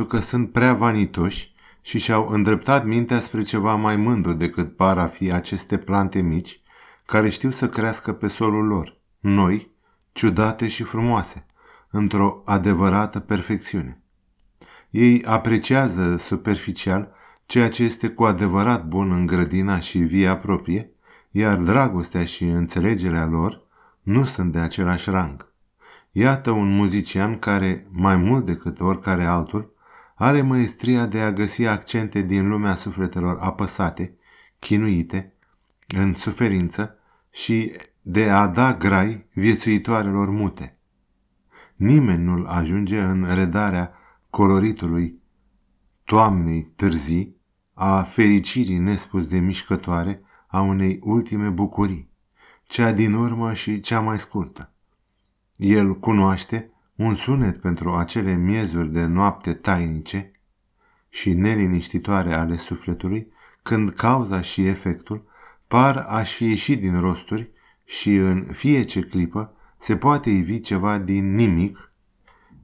pentru că sunt prea vanitoși și și-au îndreptat mintea spre ceva mai mândru decât par a fi aceste plante mici, care știu să crească pe solul lor, noi, ciudate și frumoase, într-o adevărată perfecțiune. Ei apreciază superficial ceea ce este cu adevărat bun în grădina și via proprie, iar dragostea și înțelegerea lor nu sunt de același rang. Iată un muzician care, mai mult decât oricare altul, are măestria de a găsi accente din lumea sufletelor apăsate, chinuite, în suferință și de a da grai viețuitoarelor mute. Nimeni nu-l ajunge în redarea coloritului toamnei târzii, a fericirii nespus de mișcătoare a unei ultime bucurii, cea din urmă și cea mai scurtă. El cunoaște un sunet pentru acele miezuri de noapte tainice și neliniștitoare ale sufletului, când cauza și efectul par aș fi ieșit din rosturi și în ce clipă se poate ivi ceva din nimic,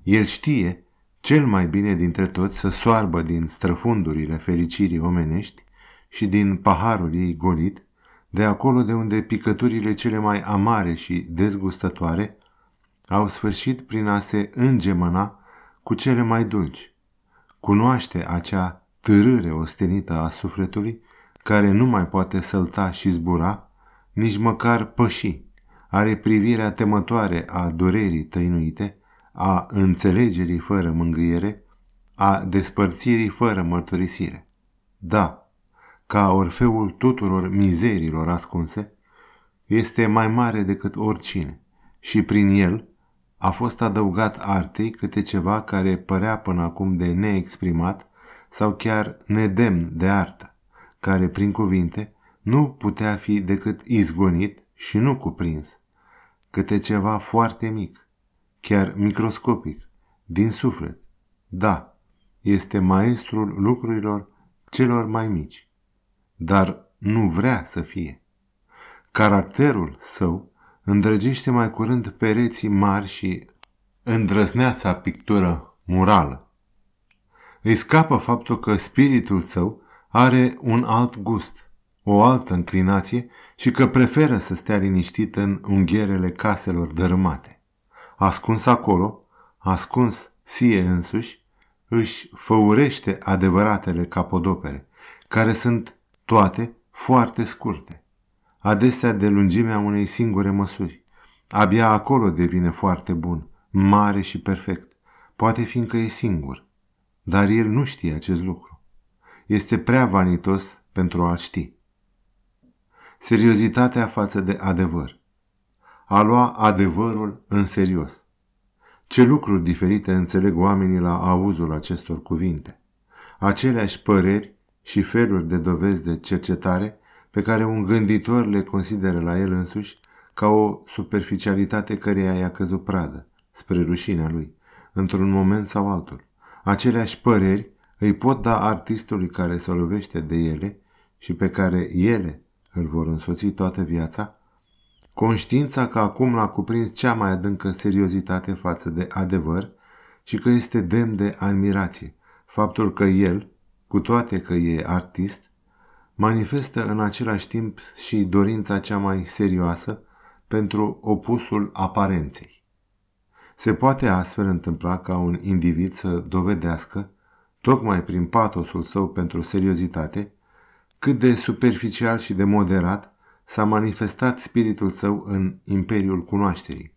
el știe cel mai bine dintre toți să soarbă din străfundurile fericirii omenești și din paharul ei golit, de acolo de unde picăturile cele mai amare și dezgustătoare au sfârșit prin a se îngemăna cu cele mai dulci. Cunoaște acea târâre ostenită a sufletului care nu mai poate sălta și zbura, nici măcar păși. Are privirea temătoare a durerii tăinuite, a înțelegerii fără mângâiere, a despărțirii fără mărturisire. Da, ca orfeul tuturor mizerilor ascunse, este mai mare decât oricine și prin el a fost adăugat artei câte ceva care părea până acum de neexprimat sau chiar nedemn de artă, care, prin cuvinte, nu putea fi decât izgonit și nu cuprins. Câte ceva foarte mic, chiar microscopic, din suflet. Da, este maestrul lucrurilor celor mai mici, dar nu vrea să fie. Caracterul său îndrăgește mai curând pereții mari și îndrăzneața pictură murală. Îi scapă faptul că spiritul său are un alt gust, o altă înclinație și că preferă să stea liniștit în ungherele caselor dărâmate. Ascuns acolo, ascuns sie însuși, își făurește adevăratele capodopere, care sunt toate foarte scurte adesea de lungimea unei singure măsuri. Abia acolo devine foarte bun, mare și perfect, poate fiindcă e singur. Dar el nu știe acest lucru. Este prea vanitos pentru a ști. Seriozitatea față de adevăr. A lua adevărul în serios. Ce lucruri diferite înțeleg oamenii la auzul acestor cuvinte. Aceleași păreri și feluri de dovezi de cercetare pe care un gânditor le consideră la el însuși ca o superficialitate căreia i-a căzut pradă, spre rușinea lui, într-un moment sau altul. Aceleași păreri îi pot da artistului care se lovește de ele și pe care ele îl vor însoți toată viața, conștiința că acum l-a cuprins cea mai adâncă seriozitate față de adevăr și că este demn de admirație, faptul că el, cu toate că e artist, manifestă în același timp și dorința cea mai serioasă pentru opusul aparenței. Se poate astfel întâmpla ca un individ să dovedească, tocmai prin patosul său pentru seriozitate, cât de superficial și de moderat s-a manifestat spiritul său în imperiul cunoașterii.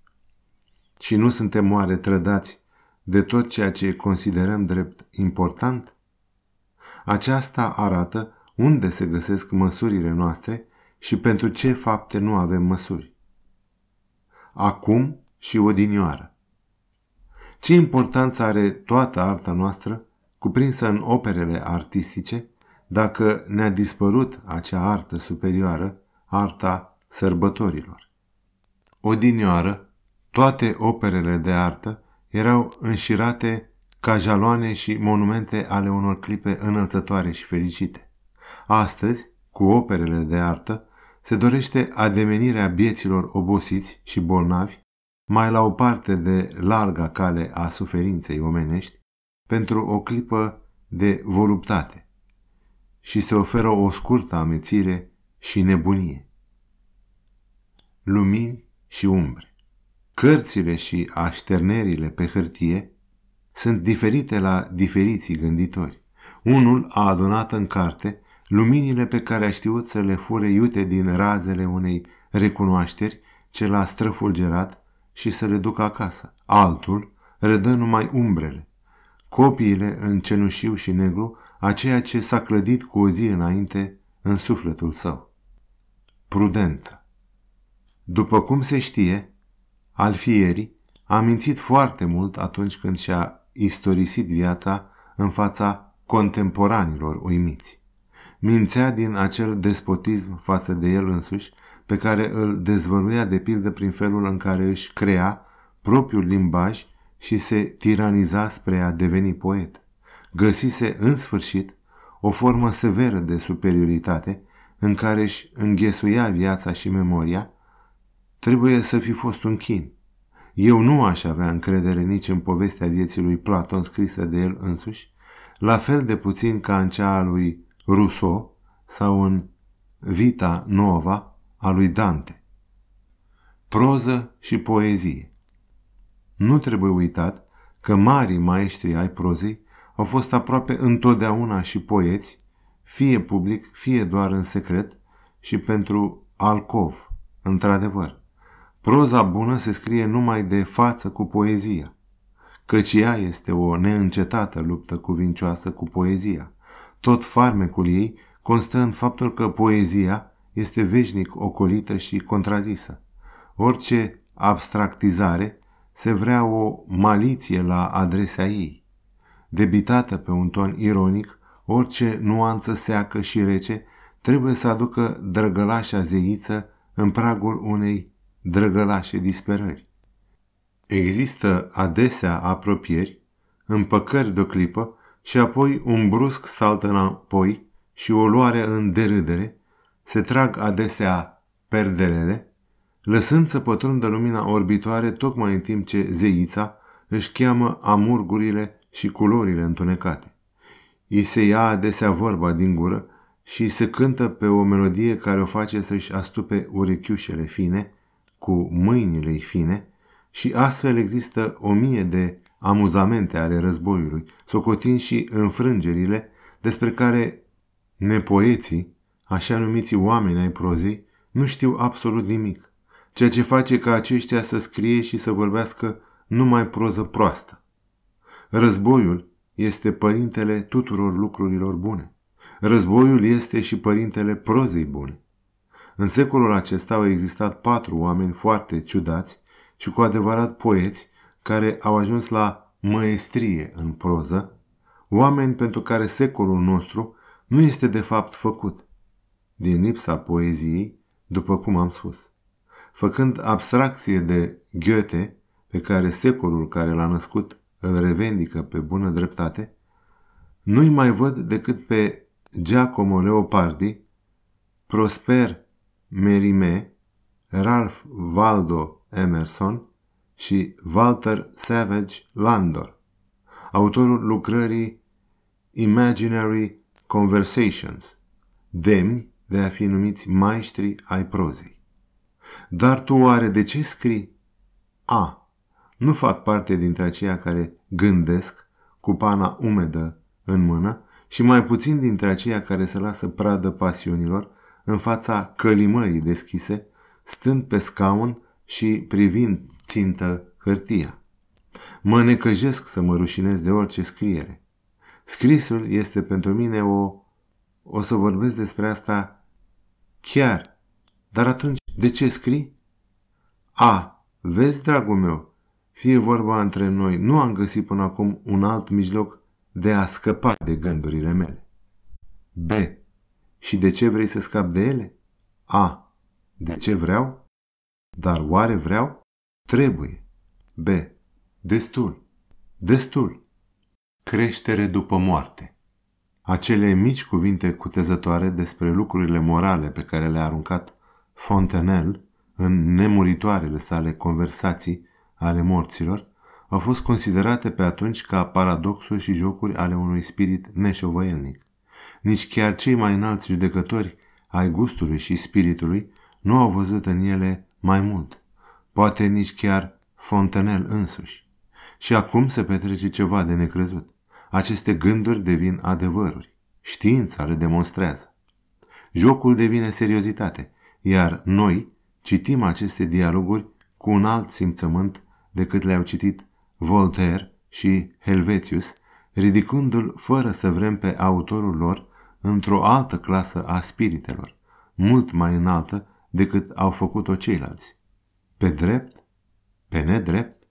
Și nu suntem oare trădați de tot ceea ce considerăm drept important? Aceasta arată unde se găsesc măsurile noastre și pentru ce fapte nu avem măsuri. Acum și odinioară. Ce importanță are toată arta noastră cuprinsă în operele artistice dacă ne-a dispărut acea artă superioară, arta sărbătorilor? Odinioară, toate operele de artă erau înșirate ca jaloane și monumente ale unor clipe înălțătoare și fericite. Astăzi, cu operele de artă, se dorește ademenirea bieților obosiți și bolnavi, mai la o parte de larga cale a suferinței omenești, pentru o clipă de voluptate și se oferă o scurtă amețire și nebunie. Lumini și umbre Cărțile și așternerile pe hârtie sunt diferite la diferiții gânditori. Unul a adunat în carte luminile pe care a știut să le fure iute din razele unei recunoașteri ce l-a străfulgerat și să le ducă acasă. Altul redă numai umbrele, copiile în cenușiu și negru a ceea ce s-a clădit cu o zi înainte în sufletul său. Prudență După cum se știe, Alfieri a mințit foarte mult atunci când și-a istorisit viața în fața contemporanilor uimiți. Mințea din acel despotism față de el însuși, pe care îl dezvăluia de pildă prin felul în care își crea propriul limbaj și se tiraniza spre a deveni poet. Găsise în sfârșit o formă severă de superioritate în care își înghesuia viața și memoria, trebuie să fi fost un chin. Eu nu aș avea încredere nici în povestea vieții lui Platon scrisă de el însuși, la fel de puțin ca în cea a lui Rousseau sau în Vita Nova a lui Dante. Proză și poezie Nu trebuie uitat că marii maestri ai prozei au fost aproape întotdeauna și poeți, fie public, fie doar în secret, și pentru alcov, într-adevăr. Proza bună se scrie numai de față cu poezia, căci ea este o neîncetată luptă cuvincioasă cu poezia. Tot farmecul ei constă în faptul că poezia este veșnic ocolită și contrazisă. Orice abstractizare se vrea o maliție la adresa ei. Debitată pe un ton ironic, orice nuanță seacă și rece trebuie să aducă drăgălașa zeiță în pragul unei drăgălașe disperări. Există adesea apropieri, împăcări de o clipă, și apoi un brusc salt înapoi și o luare în derâdere, se trag adesea perdelele, lăsând să pătrundă lumina orbitoare tocmai în timp ce zeița își cheamă amurgurile și culorile întunecate. I se ia adesea vorba din gură și se cântă pe o melodie care o face să-și astupe urechiușele fine, cu mâinile fine, și astfel există o mie de amuzamente ale războiului, socotind și înfrângerile despre care nepoeții, așa numiți oameni ai prozei, nu știu absolut nimic, ceea ce face ca aceștia să scrie și să vorbească numai proză proastă. Războiul este părintele tuturor lucrurilor bune. Războiul este și părintele prozei bune. În secolul acesta au existat patru oameni foarte ciudați și cu adevărat poeți care au ajuns la măestrie în proză, oameni pentru care secolul nostru nu este de fapt făcut, din lipsa poeziei, după cum am spus. Făcând abstracție de Goethe, pe care secolul care l-a născut îl revendică pe bună dreptate, nu-i mai văd decât pe Giacomo Leopardi, Prosper Merime, Ralph Waldo Emerson, și Walter Savage Landor, autorul lucrării Imaginary Conversations, demni de a fi numiți maestri ai prozei. Dar tu oare de ce scrii? A. Nu fac parte dintre aceia care gândesc cu pana umedă în mână și mai puțin dintre aceia care se lasă pradă pasiunilor în fața călimării deschise, stând pe scaun și privind țintă hârtia. Mă necăjesc să mă rușinez de orice scriere. Scrisul este pentru mine o... O să vorbesc despre asta chiar. Dar atunci, de ce scrii? A, vezi, dragul meu, fie vorba între noi, nu am găsit până acum un alt mijloc de a scăpa de gândurile mele. B. Și de ce vrei să scap de ele? A. De ce vreau? Dar oare vreau? Trebuie. B. Destul. Destul. Creștere după moarte. Acele mici cuvinte cutezătoare despre lucrurile morale pe care le-a aruncat Fontenel în nemuritoarele sale conversații ale morților au fost considerate pe atunci ca paradoxuri și jocuri ale unui spirit neșovăielnic. Nici chiar cei mai înalți judecători ai gustului și spiritului nu au văzut în ele mai mult, poate nici chiar Fontenel însuși. Și acum se petrece ceva de necrezut. Aceste gânduri devin adevăruri. Știința le demonstrează. Jocul devine seriozitate, iar noi citim aceste dialoguri cu un alt simțământ decât le-au citit Voltaire și Helvetius, ridicându-l fără să vrem pe autorul lor într-o altă clasă a spiritelor, mult mai înaltă decât au făcut-o ceilalți. Pe drept, pe nedrept,